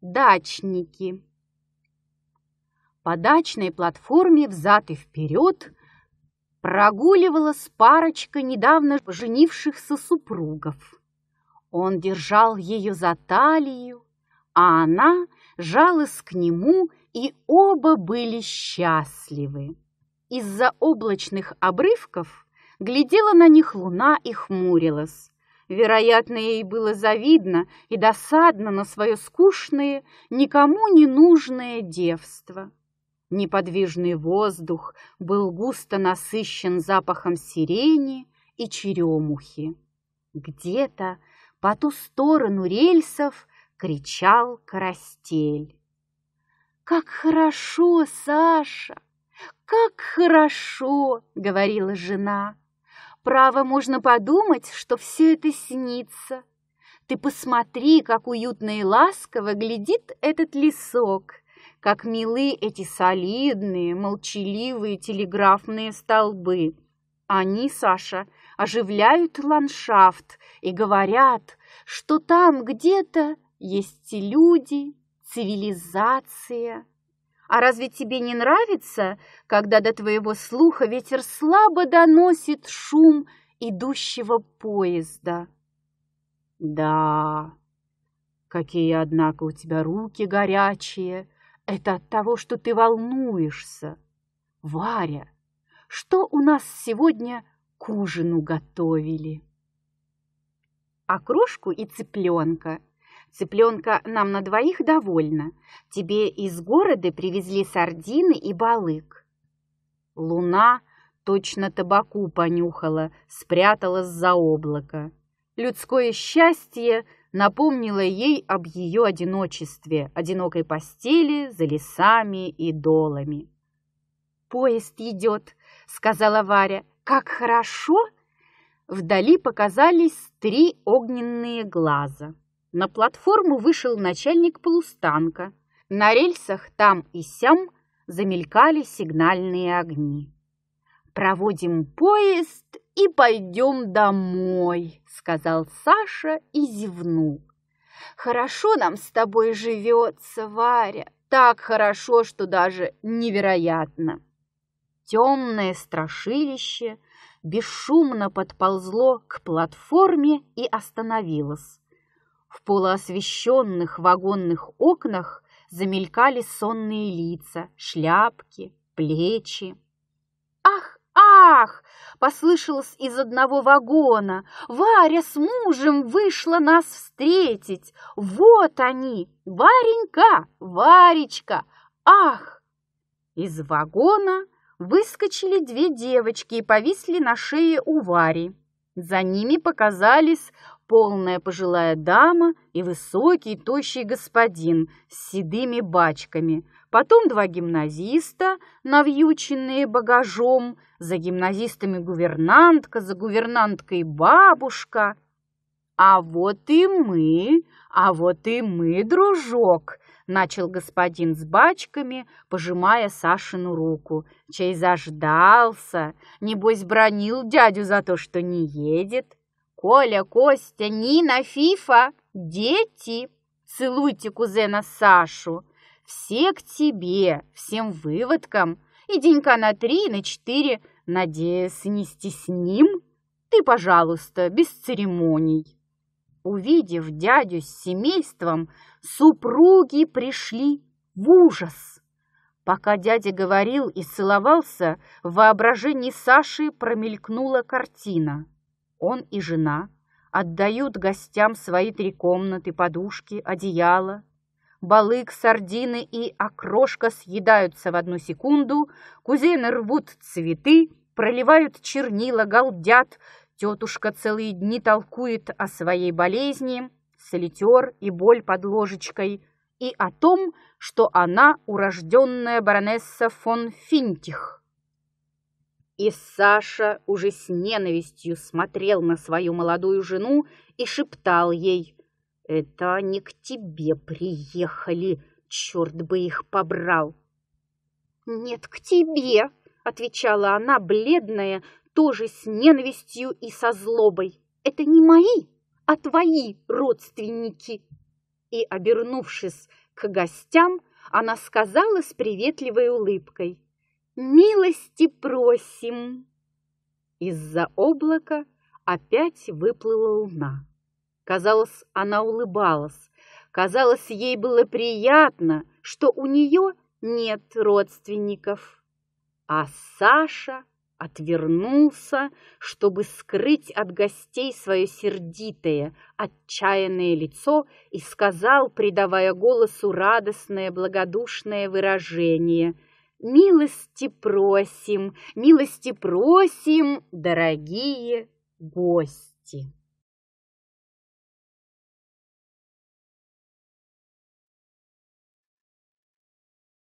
Дачники. По дачной платформе взад и вперед прогуливалась парочка недавно женившихся супругов. Он держал ее за талию, а она жалась к нему, и оба были счастливы. Из-за облачных обрывков глядела на них луна и хмурилась, Вероятно, ей было завидно и досадно на свое скучное, никому не нужное девство. Неподвижный воздух был густо насыщен запахом сирени и черемухи. Где-то по ту сторону рельсов кричал карастель. «Как хорошо, Саша! Как хорошо!» — говорила жена. Право, можно подумать, что все это снится. Ты посмотри, как уютно и ласково глядит этот лесок, как милы эти солидные, молчаливые телеграфные столбы. Они, Саша, оживляют ландшафт и говорят, что там где-то есть люди, цивилизация. А разве тебе не нравится, когда до твоего слуха ветер слабо доносит шум идущего поезда? Да, какие, однако, у тебя руки горячие. Это от того, что ты волнуешься. Варя, что у нас сегодня к ужину готовили? Окрошку и цыпленка – Цыпленка нам на двоих довольна. Тебе из города привезли сардины и балык. Луна точно табаку понюхала, спряталась за облако. Людское счастье напомнило ей об ее одиночестве, одинокой постели за лесами и долами. «Поезд идет», — сказала Варя. «Как хорошо!» Вдали показались три огненные глаза. На платформу вышел начальник полустанка. На рельсах там и сям замелькали сигнальные огни. «Проводим поезд и пойдем домой», — сказал Саша и зевнул. «Хорошо нам с тобой живется, Варя, так хорошо, что даже невероятно». Темное страшилище бесшумно подползло к платформе и остановилось. В полуосвещенных вагонных окнах замелькали сонные лица, шляпки, плечи. «Ах, ах!» – послышалось из одного вагона. «Варя с мужем вышла нас встретить! Вот они! Варенька! Варечка! Ах!» Из вагона выскочили две девочки и повисли на шее у Вари. За ними показались полная пожилая дама и высокий тощий господин с седыми бачками. Потом два гимназиста, навьюченные багажом, за гимназистами гувернантка, за гувернанткой бабушка. «А вот и мы, а вот и мы, дружок!» начал господин с бачками, пожимая Сашину руку. Чей заждался, небось бронил дядю за то, что не едет. Коля, Костя, Нина, Фифа, дети, целуйте кузена Сашу. Все к тебе, всем выводкам, и денька на три, на четыре, надеюсь, не стесним. Ты, пожалуйста, без церемоний. Увидев дядю с семейством, супруги пришли в ужас. Пока дядя говорил и целовался, в воображении Саши промелькнула картина. Он и жена отдают гостям свои три комнаты, подушки, одеяло. Балык, сардины и окрошка съедаются в одну секунду, кузены рвут цветы, проливают чернила, галдят, Тетушка целые дни толкует о своей болезни, солитер и боль под ложечкой, и о том, что она урожденная баронесса фон Финтих. И Саша уже с ненавистью смотрел на свою молодую жену и шептал ей, «Это они к тебе приехали, черт бы их побрал!» «Нет, к тебе!» — отвечала она, бледная, тоже с ненавистью и со злобой. Это не мои, а твои родственники. И, обернувшись к гостям, она сказала с приветливой улыбкой. «Милости просим!» Из-за облака опять выплыла луна. Казалось, она улыбалась. Казалось, ей было приятно, что у нее нет родственников. А Саша отвернулся, чтобы скрыть от гостей свое сердитое, отчаянное лицо и сказал, придавая голосу радостное, благодушное выражение «Милости просим, милости просим, дорогие гости!»